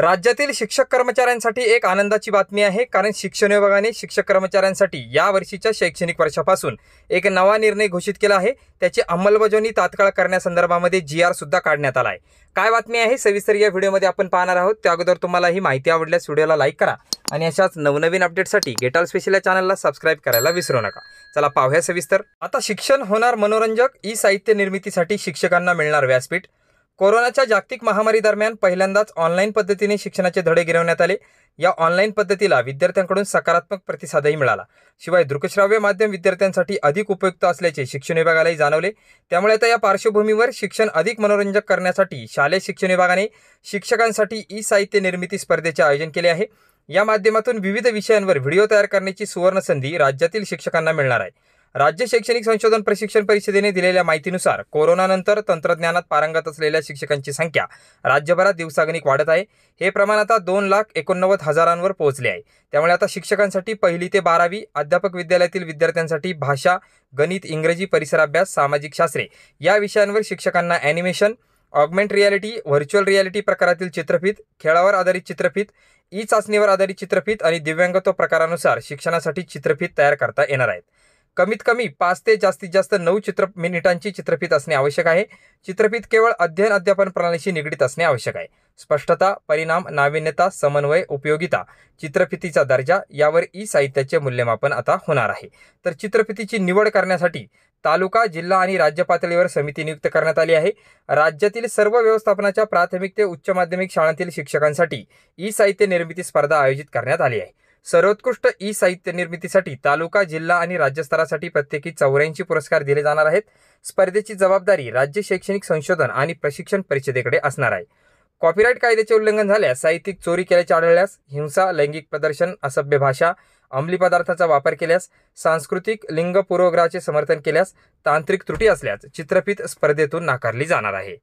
राज्यातील शिक्षक कर्मचाऱ्यांसाठी एक आनंदाची बातमी आहे कारण शिक्षण विभागाने शिक्षक कर्मचाऱ्यांसाठी या वर्षीच्या शैक्षणिक वर्षापासून एक नवा निर्णय घोषित केला आहे त्याची अंमलबजावणी तात्काळ करण्यासंदर्भामध्ये जी आर सुद्धा काढण्यात आला आहे काय बातमी आहे सविस्तर या व्हिडिओमध्ये आपण पाहणार आहोत त्या अगोदर तुम्हाला ही माहिती आवडल्यास व्हिडिओला लाईक करा आणि अशाच नवनवीन अपडेटसाठी गेटाल स्पेशल या चॅनलला सबस्क्राईब करायला विसरू नका चला पाहूया सविस्तर आता शिक्षण होणार मनोरंजक ई साहित्य निर्मितीसाठी शिक्षकांना मिळणार व्यासपीठ कोरोनाच्या जागतिक महामारी दरम्यान पहिल्यांदाच ऑनलाईन पद्धतीने शिक्षणाचे धडे गिरवण्यात आले या ऑनलाईन पद्धतीला विद्यार्थ्यांकडून सकारात्मक प्रतिसादही मिळाला शिवाय दृकश्राव्य माध्यम विद्यार्थ्यांसाठी अधिक उपयुक्त असल्याचे शिक्षण विभागालाही जाणवले त्यामुळे आता या पार्श्वभूमीवर शिक्षण अधिक मनोरंजक करण्यासाठी शालेय शिक्षण विभागाने शिक्षकांसाठी ई साहित्य निर्मिती स्पर्धेचे आयोजन केले आहे या माध्यमातून विविध विषयांवर व्हिडिओ तयार करण्याची सुवर्णसंधी राज्यातील शिक्षकांना मिळणार आहे राज्य शैक्षणिक संशोधन प्रशिक्षण परिषदेने दिलेल्या माहितीनुसार कोरोनानंतर तंत्रज्ञानात पारंगत असलेल्या शिक्षकांची संख्या राज्यभरात दिवसागणिक वाढत आहे हे प्रमाण आता दोन लाख एकोणनव्वद हजारांवर पोहोचले आहे त्यामुळे आता शिक्षकांसाठी पहिली ते बारावी अध्यापक विद्यालयातील विद्यार्थ्यांसाठी भाषा गणित इंग्रजी परिसराभ्यास सामाजिक शास्त्रे या विषयांवर शिक्षकांना animation augment reality virtual reality प्रकारातील चित्रफित खेळावर आधारित चित्रफित ई चाचणीवर आधारित चित्रफित आणि दिव्यांगत्व प्रकारानुसार शिक्षणासाठी चित्रफित तयार करता येणार आहेत कमीत कमी पाच ते जास्तीत जास्त नऊ चित्र मिनिटांची चित्रफित असणे आवश्यक आहे चित्रफित केवळ अध्ययन अध्यापन प्रणालीशी निगडीत असणे आवश्यक आहे स्पष्टता परिणाम नाविन्यता समन्वय उपयोगिता चित्रफितीचा दर्जा यावर ई साहित्याचे मूल्यमापन आता होणार आहे तर चित्रफितीची निवड करण्यासाठी तालुका जिल्हा आणि राज्य पातळीवर समिती नियुक्त करण्यात आली आहे राज्यातील सर्व व्यवस्थापनाच्या प्राथमिक ते उच्च माध्यमिक शाळांतील शिक्षकांसाठी ई साहित्य निर्मिती स्पर्धा आयोजित करण्यात आली आहे सर्वोत्कृष्ट ई साहित्य निर्मितीसाठी तालुका जिल्हा आणि राज्यस्तरासाठी प्रत्येकी चौऱ्याऐंशी पुरस्कार दिले जाणार आहेत स्पर्धेची जबाबदारी राज्य शैक्षणिक संशोधन आणि प्रशिक्षण परिषदेकडे असणार आहे कॉपीराईट कायद्याचे उल्लंघन झाल्यास साहित्यिक चोरी केल्याचे आढळल्यास हिंसा लैंगिक प्रदर्शन असभ्य भाषा अंमली पदार्थाचा वापर केल्यास सांस्कृतिक लिंग पूर्वग्रहाचे समर्थन केल्यास तांत्रिक त्रुटी असल्यास चित्रफित स्पर्धेतून नाकारली जाणार आहे